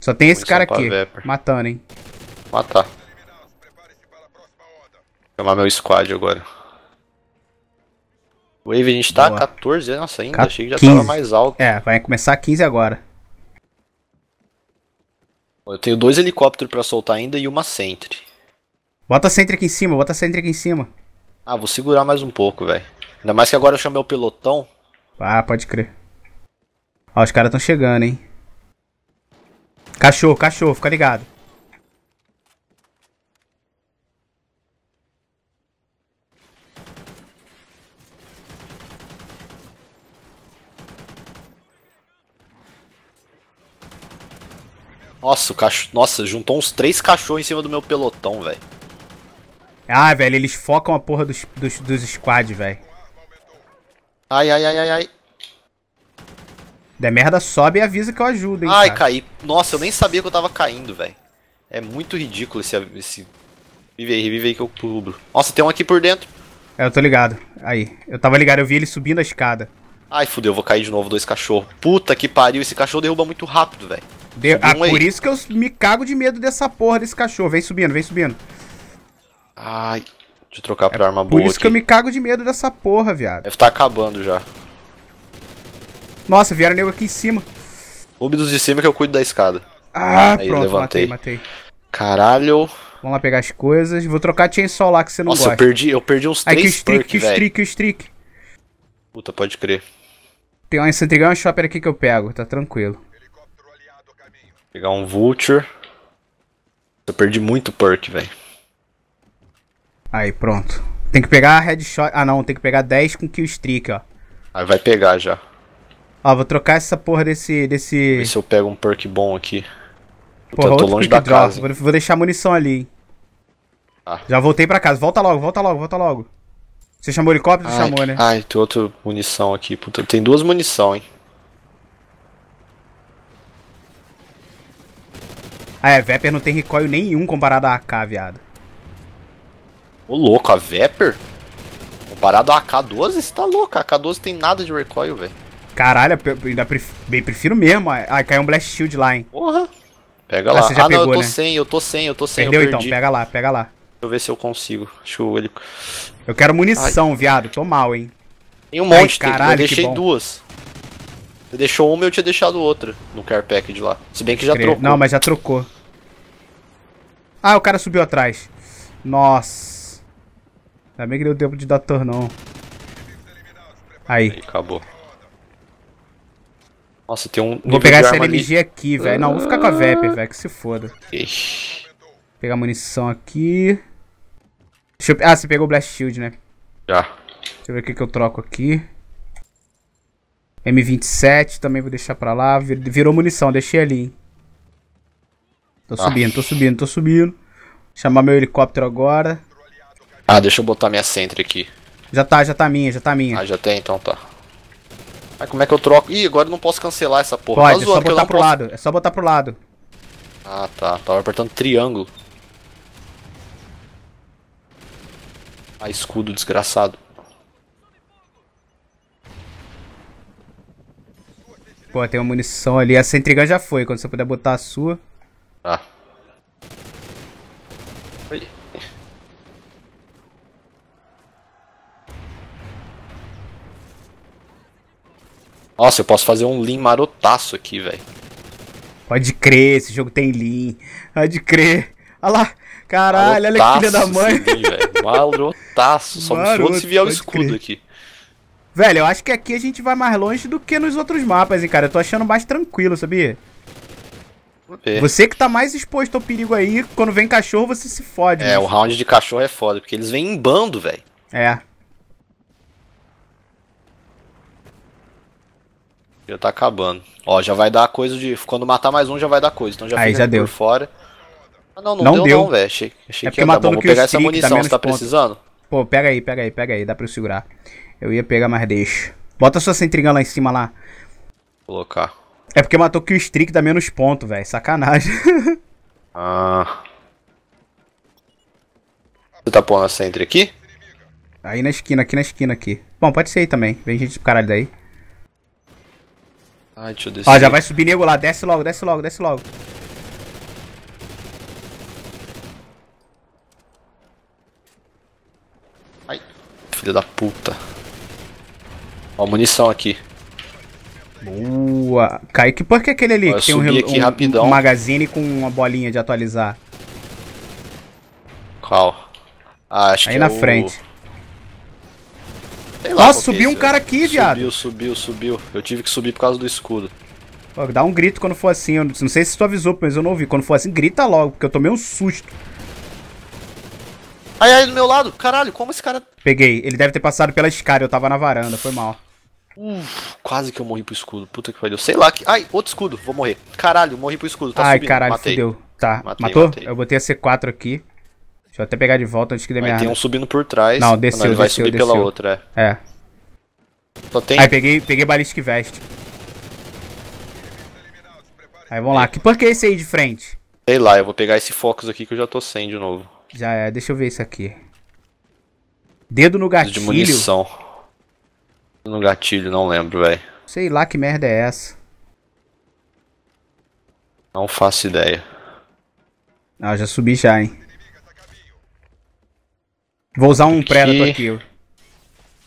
Só tem esse cara aqui. Matando, hein? Matar. chamar meu squad agora. Wave, a gente tá Boa. 14, nossa, ainda. Achei que já 15. tava mais alto. É, vai começar a 15 agora. Eu tenho dois helicópteros pra soltar ainda e uma sentry. Bota a sentry aqui em cima, bota a sentry aqui em cima. Ah, vou segurar mais um pouco, velho. Ainda mais que agora eu chamei o pelotão. Ah, pode crer. Ó, os caras estão chegando, hein. Cachorro, cachorro, fica ligado. Nossa, o Nossa, juntou uns três cachorros em cima do meu pelotão, velho. Ah, velho, eles focam a porra dos, dos, dos squads, velho. Ai, ai, ai, ai, ai. Der merda, sobe e avisa que eu ajudo, hein. Ai, cara. caí. Nossa, eu nem sabia que eu tava caindo, velho. É muito ridículo esse, esse. Vive aí, vive aí que eu pulo. Nossa, tem um aqui por dentro. É, eu tô ligado. Aí. Eu tava ligado, eu vi ele subindo a escada. Ai, fudeu, eu vou cair de novo, dois cachorros. Puta que pariu, esse cachorro derruba muito rápido, velho. De... Ah, um por isso que eu me cago de medo dessa porra desse cachorro. Vem subindo, vem subindo. Ai, deixa eu trocar é pra arma por boa. Por isso aqui. que eu me cago de medo dessa porra, viado. Deve tá acabando já. Nossa, vieram nego aqui em cima. Clube dos de cima que eu cuido da escada. Ah, Aí pronto, levantei. matei, matei. Caralho. Vamos lá pegar as coisas. Vou trocar chainsaw lá que você não Nossa, gosta. Nossa, eu perdi, eu perdi uns três Aqui o streak, que o streak, o streak. Puta, pode crer. Tem uma Incentrigan e é um Shopper aqui que eu pego, tá tranquilo. Pegar um Vulture. Eu perdi muito perk, velho. Aí, pronto. Tem que pegar a headshot. Ah, não, tem que pegar 10 com kill streak, ó. Aí vai pegar já. Ó, vou trocar essa porra desse. desse... Vê se eu pego um perk bom aqui. Porra, eu tô longe da casa. Vou deixar munição ali, hein? Ah. Já voltei pra casa. Volta logo, volta logo, volta logo. Você chamou o helicóptero? Ai, chamou, né? Ai, tem outra munição aqui. Puta, tem duas munição, hein? Ah, é, Vapor não tem recoil nenhum comparado a AK, viado. Ô louco, a Vapor? Comparado a AK-12, você tá louco. A AK-12 tem nada de recoil, velho. Caralho, ainda prefiro, prefiro mesmo. Aí caiu um Blast Shield lá, hein. Porra. Pega ah, lá. Você já ah, pegou, não, eu tô né? sem, eu tô sem, eu tô sem. Perdeu então, pega lá, pega lá. Deixa eu ver se eu consigo. Deixa eu... Ele... Eu quero munição, Ai. viado. Tô mal, hein. Tem um monte, Ai, caralho, eu deixei duas. Você deixou uma e eu tinha deixado outra no care de lá. Se bem que já trocou. Não, mas já trocou. Ah, o cara subiu atrás. Nossa. Ainda bem que deu tempo de dar turn Aí. Aí acabou. Nossa, tem um. Vou pegar essa LMG ali. aqui, velho. Não, vou ficar com a Vapor, velho, que se foda. Ixi. Vou pegar munição aqui. Deixa eu... Ah, você pegou o Blast Shield, né? Já. Deixa eu ver o que, que eu troco aqui. M27 também vou deixar pra lá. Vir... Virou munição, deixei ali, hein? Tô ah. subindo, tô subindo, tô subindo. Chamar meu helicóptero agora. Ah, deixa eu botar minha Sentry aqui. Já tá, já tá minha, já tá minha. Ah, já tem, então tá. Aí como é que eu troco? Ih, agora eu não posso cancelar essa porra. Pode, tá é só botar pro posso... lado, é só botar pro lado. Ah tá, tava apertando triângulo. Ah, escudo desgraçado. Pô, tem uma munição ali. Essa intriga já foi, quando você puder botar a sua. Ah. Nossa, eu posso fazer um lean marotaço aqui, velho. Pode crer, esse jogo tem lean. Pode crer. Olha lá. Caralho, olha que filha da mãe. Lean, marotaço. Só Maroto, me foda se vier o escudo crer. aqui. Velho, eu acho que aqui a gente vai mais longe do que nos outros mapas, hein, cara. Eu tô achando mais tranquilo, sabia? Você que tá mais exposto ao perigo aí, quando vem cachorro, você se fode. É, né? o round de cachorro é foda, porque eles vêm em bando, velho. É. Já tá acabando. Ó, já vai dar coisa de. Quando matar mais um, já vai dar coisa. Então já Aí, já deu. por fora. Ah, não, não, não deu, deu. não, velho. Achei, achei é que ia dar bom. Vou pegar essa munição, tá você tá ponto. precisando? Pô, pega aí, pega aí, pega aí. Dá pra eu segurar. Eu ia pegar, mas deixa. Bota sua centrinha lá em cima lá. colocar. É porque matou que o streak dá menos ponto, velho. Sacanagem. ah. Você tá pondo a centra aqui? Aí na esquina, aqui na esquina aqui. Bom, pode ser aí também. Vem gente pro caralho daí. Ai, deixa eu descer. Ó, já vai subir nego lá. Desce logo, desce logo, desce logo. Ai, filha da puta. Ó, munição aqui. Boa. que por que é aquele ali? Ó, que tem um, aqui um, rapidão. um magazine com uma bolinha de atualizar. Qual? Ah, acho Aí que é na é o... frente. Sei lá, Nossa, é subiu um cara aqui, subiu, viado. Subiu, subiu, subiu. Eu tive que subir por causa do escudo. dá um grito quando for assim. Eu não sei se tu avisou, mas eu não ouvi. Quando for assim, grita logo, porque eu tomei um susto. Ai, ai, do meu lado. Caralho, como esse cara... Peguei. Ele deve ter passado pela escada. Eu tava na varanda. Foi mal. Uf, quase que eu morri pro escudo. Puta que pariu. Sei lá que... Ai, outro escudo. Vou morrer. Caralho, morri pro escudo. Tá ai, subindo. caralho, Matei. fudeu. Tá, Matei, matou? Matei. Eu botei a C4 aqui. Deixa eu até pegar de volta antes que dê merda. Tem um subindo por trás. Não, desceu, Ele desceu, vai subir desceu. pela outra, é. É. Só tem... Aí peguei, peguei balística veste. Aí vamos lá. Que porquê é esse aí de frente? Sei lá, eu vou pegar esse Focus aqui que eu já tô sem de novo. Já é, deixa eu ver isso aqui. Dedo no gatilho. De munição. No gatilho, não lembro, velho. Sei lá que merda é essa. Não faço ideia. Ah, já subi já, hein. Vou usar um aqui. Predator aqui.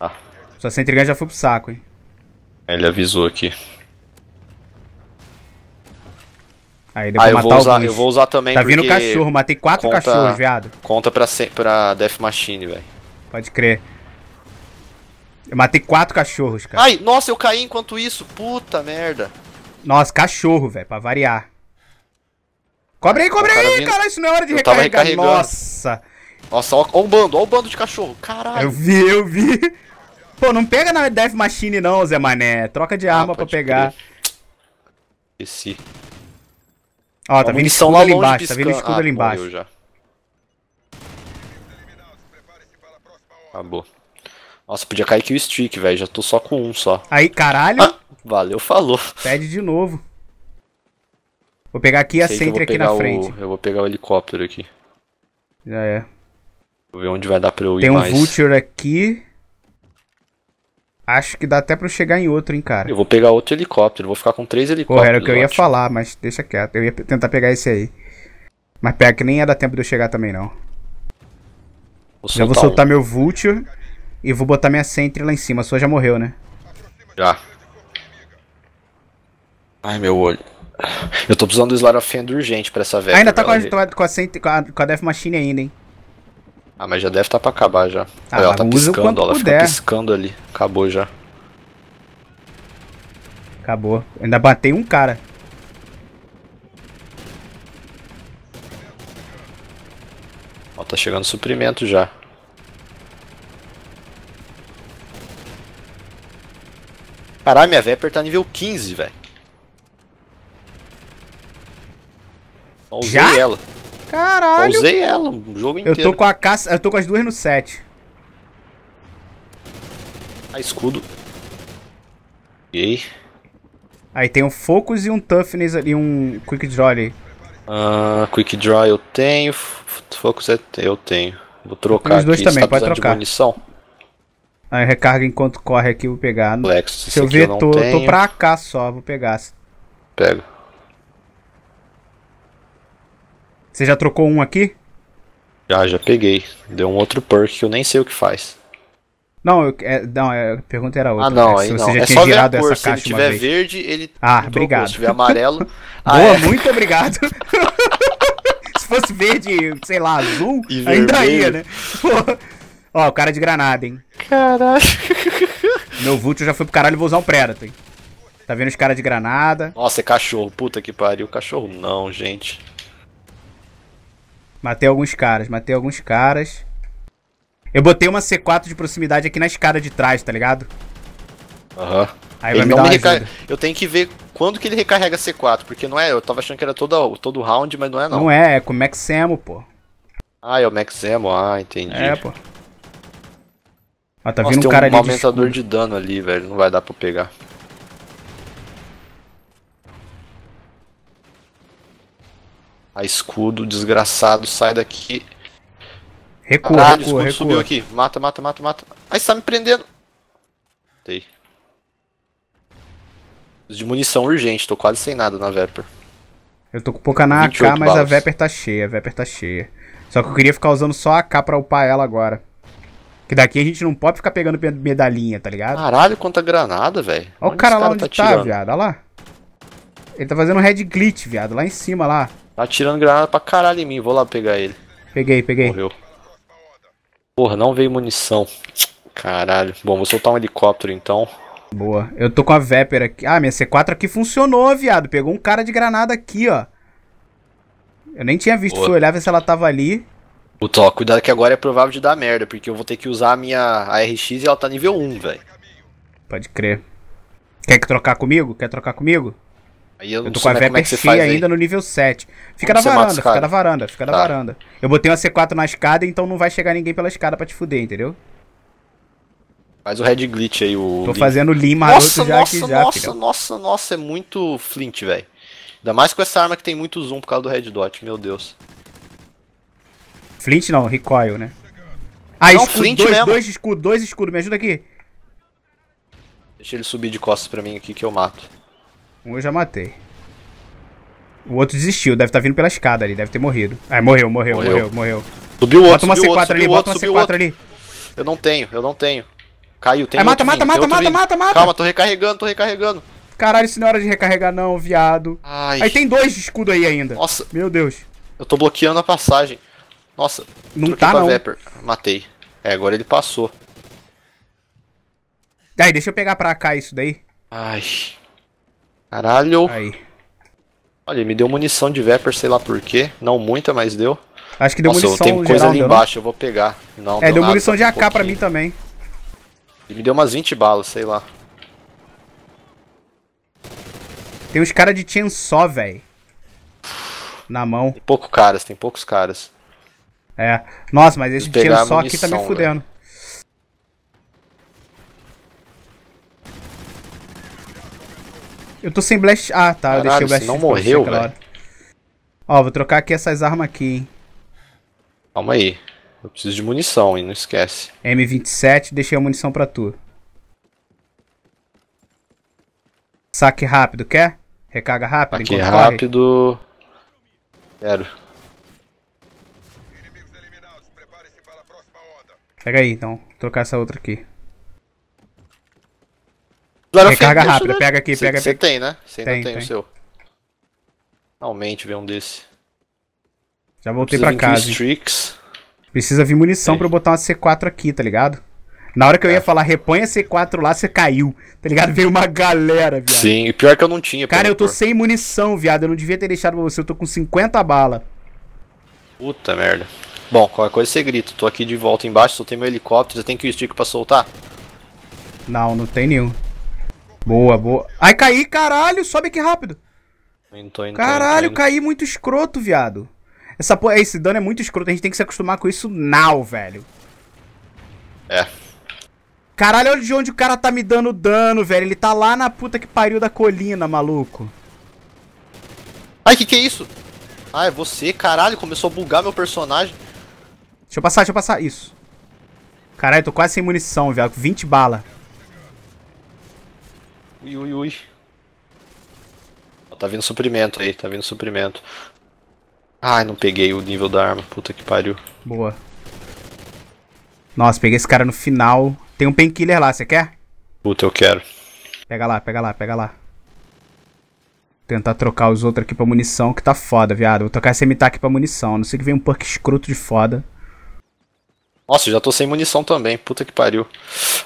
Ah. Sua Sentrigan já foi pro saco, hein. Ele avisou aqui. Aí ah, eu vou usar, eu vou usar também Tá vindo cachorro, matei quatro conta, cachorros, viado. Conta pra, pra Death Machine, velho. Pode crer. Eu matei quatro cachorros, cara. Ai, nossa, eu caí enquanto isso. Puta merda. Nossa, cachorro, velho, pra variar. Cobre aí, cobre aí, cara, isso não é hora de eu recarregar. Nossa. Nossa, ó, ó o bando, ó o bando de cachorro. Caralho. Eu vi, eu vi. Pô, não pega na Death Machine não, Zé Mané. Troca de ah, arma ah, pra pegar. Esqueci. Ó, tá vindo escudo lá tá ali embaixo, piscando. tá vindo escudo ah, ali embaixo. Já. Acabou. Nossa, podia cair o streak, velho. Já tô só com um só. Aí, caralho. Ah, valeu, falou. Pede de novo. Vou pegar aqui a Sei Sentry aqui na frente. O, eu vou pegar o helicóptero aqui. Já é. Vou ver onde vai dar pra eu ir Tem um mais. Vulture aqui. Acho que dá até pra eu chegar em outro, hein, cara. Eu vou pegar outro helicóptero, vou ficar com três helicópteros. Correto, era o que eu ia ótimo. falar, mas deixa quieto. Eu ia tentar pegar esse aí. Mas pega que nem ia dar tempo de eu chegar também, não. Vou já vou soltar um. meu Vulture e vou botar minha Sentry lá em cima. A sua já morreu, né? Já. Ai, meu olho. Eu tô precisando do Slarafen urgente pra essa velha. Ainda tá, tá com a, com, a, com, a, com a Death Machine ainda, hein? Ah, mas já deve estar tá pra acabar já. Ah, ela tá piscando, ela puder. fica piscando ali. Acabou já. Acabou. Ainda batei um cara. Ó, tá chegando suprimento já. Caralho, minha vepper tá nível 15, velho. Só já? ela. Caralho! Eu usei ela o jogo inteiro. Eu tô com a caça, eu tô com as duas no set. Ah, escudo. E aí? tem um Focus e um Toughness ali, um Quick Draw ali. Ah, Quick Draw eu tenho, Focus é eu tenho. Vou trocar os dois aqui, também, tá pode trocar. munição. Aí recarga enquanto corre aqui, vou pegar. Flex, Se eu ver, eu tô, tô pra cá só, vou pegar. Pega. Você já trocou um aqui? Já, já peguei. Deu um outro perk que eu nem sei o que faz. Não, eu, é, não é, a pergunta era outra. Ah, não, né? aí não. é só ver a cor. Se ele tiver verde, ele. Ah, trocou. obrigado. Se tiver amarelo. ah, Boa, é. muito obrigado. Se fosse verde, sei lá, azul, e ainda vermelho. ia, né? Ó, o cara de granada, hein? Caralho. Meu vulto já foi pro caralho vou usar um Predator, hein? Tá vendo os caras de granada? Nossa, é cachorro. Puta que pariu. Cachorro não, gente. Matei alguns caras, matei alguns caras. Eu botei uma C4 de proximidade aqui na escada de trás, tá ligado? Aham. Uhum. Aí ele vai me dar me Eu tenho que ver quando que ele recarrega C4, porque não é. Eu tava achando que era todo, todo round, mas não é não. Não é, é com o Maxemo, pô. Ah, é o Maxemo, ah, entendi. É, pô. Ah, tá Nossa, vindo um cara um ali. Tem um aumentador de, de dano ali, velho. Não vai dar pra pegar. A escudo, desgraçado, sai daqui. Recua, Caralho, recua, recua. subiu aqui. Mata, mata, mata, mata. Aí está me prendendo. Dei. De munição urgente, tô quase sem nada na Vepper. Eu tô com pouca na AK, mas balas. a Vepper tá cheia, a tá cheia. Só que eu queria ficar usando só a AK pra upar ela agora. Que daqui a gente não pode ficar pegando medalhinha, tá ligado? Caralho, quanta granada, velho. Olha o cara lá onde tá, tá viado, olha lá. Ele tá fazendo um red glitch, viado, lá em cima, lá. Tá atirando granada pra caralho em mim, vou lá pegar ele. Peguei, peguei. Morreu. Porra, não veio munição. Caralho. Bom, vou soltar um helicóptero então. Boa. Eu tô com a Vepper aqui. Ah, minha C4 aqui funcionou, viado. Pegou um cara de granada aqui, ó. Eu nem tinha visto, Boa. fui olhar ver se ela tava ali. Puta, ó, cuidado que agora é provável de dar merda, porque eu vou ter que usar a minha ARX e ela tá nível 1, velho. Pode crer. Quer que trocar comigo? Quer trocar comigo? Aí eu, eu tô com a VEP é FI ainda aí. no nível 7. Fica na varanda, fica na varanda, fica tá. na varanda. Eu botei uma C4 na escada, então não vai chegar ninguém pela escada pra te fuder, entendeu? Faz o red glitch aí, o. Tô lim. fazendo lima nossa, já que aqui já, Nossa, filho. nossa, nossa, é muito flint, velho. Ainda mais com essa arma que tem muito zoom por causa do red dot, meu Deus. Flint não, recoil, né? Ah, não, escudo, flint dois, mesmo. dois escudos, dois escudos, me ajuda aqui. Deixa ele subir de costas pra mim aqui que eu mato. Um eu já matei. O outro desistiu, deve estar tá vindo pela escada ali, deve ter morrido. Ah, morreu, morreu, morreu, morreu. morreu. Subiu outro, bota uma C4 outro, ali, bota uma C4 outro. ali. Eu não tenho, eu não tenho. Caiu, tem é, mata, mata, mata, mata, mata, mata, mata. Calma, tô recarregando, tô recarregando. Caralho, isso não é hora de recarregar não, viado. Ai. Aí tem dois de escudo aí ainda. Nossa. Meu Deus. Eu tô bloqueando a passagem. Nossa. Não tá não. Vapor. Matei. É, agora ele passou. Aí, deixa eu pegar pra cá isso daí. Ai. Caralho. Aí. Olha, me deu munição de Vapor, sei lá porquê. Não muita, mas deu. Acho que deu Nossa, munição tem coisa ali deu, embaixo, não? eu vou pegar. Não, é, deu, deu nada, munição de AK um pra mim também. Ele me deu umas 20 balas, sei lá. Tem uns caras de só, velho. Na mão. Tem poucos caras, tem poucos caras. É. Nossa, mas esse só aqui tá me fudendo. Eu tô sem blast. Ah, tá. Caralho, eu deixei o blast. Não morreu, velho. Ó, vou trocar aqui essas armas aqui, hein. Calma aí. Eu preciso de munição, hein? Não esquece. M27, deixei a munição pra tu. Saque rápido, quer? Recarga rápido? Saque rápido. Quero. Pega aí, então. Vou trocar essa outra aqui. Recarga rápida, né? pega aqui, cê, pega aqui. Você tem, né? Você ainda tem, tem, tem, o seu. Finalmente vê um desse. Já voltei pra casa. Precisa vir munição tem. pra eu botar uma C4 aqui, tá ligado? Na hora que eu ia é. falar, repõe a C4 lá, você caiu. Tá ligado? Veio uma galera, viado. Sim, e pior que eu não tinha. Cara, eu tô por. sem munição, viado. Eu não devia ter deixado pra você. Eu tô com 50 bala. Puta merda. Bom, qualquer coisa você grita. Tô aqui de volta embaixo, só tem meu helicóptero. Você tem que o stick pra soltar? Não, não tem nenhum. Boa, boa. Ai, caí, caralho, sobe aqui rápido. Tô então, caralho, caí muito escroto, viado. Essa porra, esse dano é muito escroto, a gente tem que se acostumar com isso now, velho. É. Caralho, olha de onde o cara tá me dando dano, velho. Ele tá lá na puta que pariu da colina, maluco. Ai, que que é isso? Ah, é você, caralho. Começou a bugar meu personagem. Deixa eu passar, deixa eu passar. Isso. Caralho, tô quase sem munição, velho. 20 balas. Ui, ui, ui. Tá vindo suprimento aí, tá vindo suprimento. Ai, não peguei o nível da arma, puta que pariu. Boa. Nossa, peguei esse cara no final. Tem um painkiller lá, você quer? Puta, eu quero. Pega lá, pega lá, pega lá. Tentar trocar os outros aqui pra munição, que tá foda, viado. Vou trocar esse MTA aqui pra munição, a não sei que vem um perk escroto de foda. Nossa, já tô sem munição também. Puta que pariu.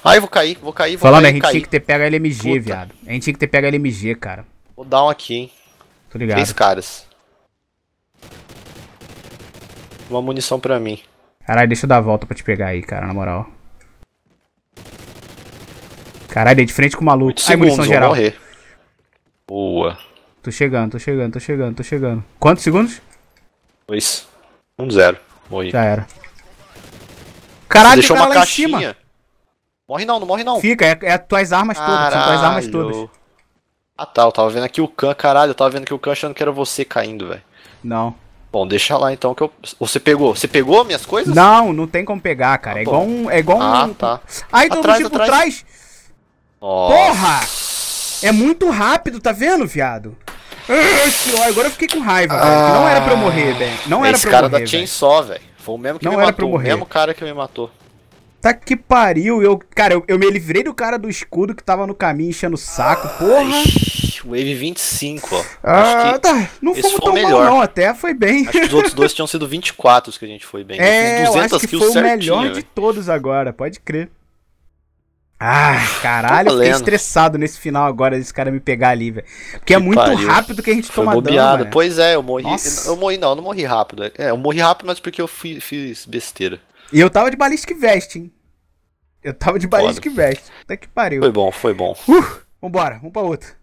Ai, vou cair, vou cair, vou Falando, cair, né, a gente tinha que ter pego a LMG, Puta. viado. A gente tinha que ter pego a LMG, cara. Vou dar um aqui, hein. Tô ligado. Três caras. Uma munição pra mim. Caralho, deixa eu dar a volta pra te pegar aí, cara, na moral. Caralho, dei é de frente com o maluco. Ai, munição geral. Morrer. Boa. Tô chegando, tô chegando, tô chegando, tô chegando. Quantos segundos? Dois. Um zero. Morri. Já era. Caraca, deixou uma caixinha. Morre não, não morre não. Fica, é, é tuas armas caralho. todas, são tuas armas todas. Ah tá, eu tava vendo aqui o Khan, caralho, eu tava vendo aqui o Khan achando que era você caindo, velho. Não. Bom, deixa lá então que eu. Você pegou? Você pegou minhas coisas? Não, não tem como pegar, cara. É ah, é igual um. É igual ah, tá. Aí todo atrás, tipo atrás. Nossa. Porra! É muito rápido, tá vendo, viado? Agora eu fiquei com raiva, ah, velho. Não era pra eu morrer, velho. Não era pra eu morrer. Esse cara da Chainsaw, velho. Foi o mesmo que não me era matou, o mesmo cara que me matou. Tá que pariu, eu. Cara, eu, eu me livrei do cara do escudo que tava no caminho enchendo o saco, ah, porra. Ixi, wave 25, ó. Ah, tá. Não fomos foi tão melhor. Mal, não, até foi bem. Acho que os outros dois tinham sido 24 os que a gente foi bem. É, eu, eu acho que foi o melhor de todos agora, pode crer. Ah, caralho, fiquei estressado nesse final agora desse cara me pegar ali, velho. Porque que é muito pariu. rápido que a gente toma dano. Pois é, eu morri. Nossa. Eu morri, não, eu não morri rápido. É, eu morri rápido, mas porque eu fui, fiz besteira. E eu tava de ballistic veste, hein? Eu tava de ballistic vest. Até que pariu. Foi bom, foi bom. Uh, vambora, vamos pra outro.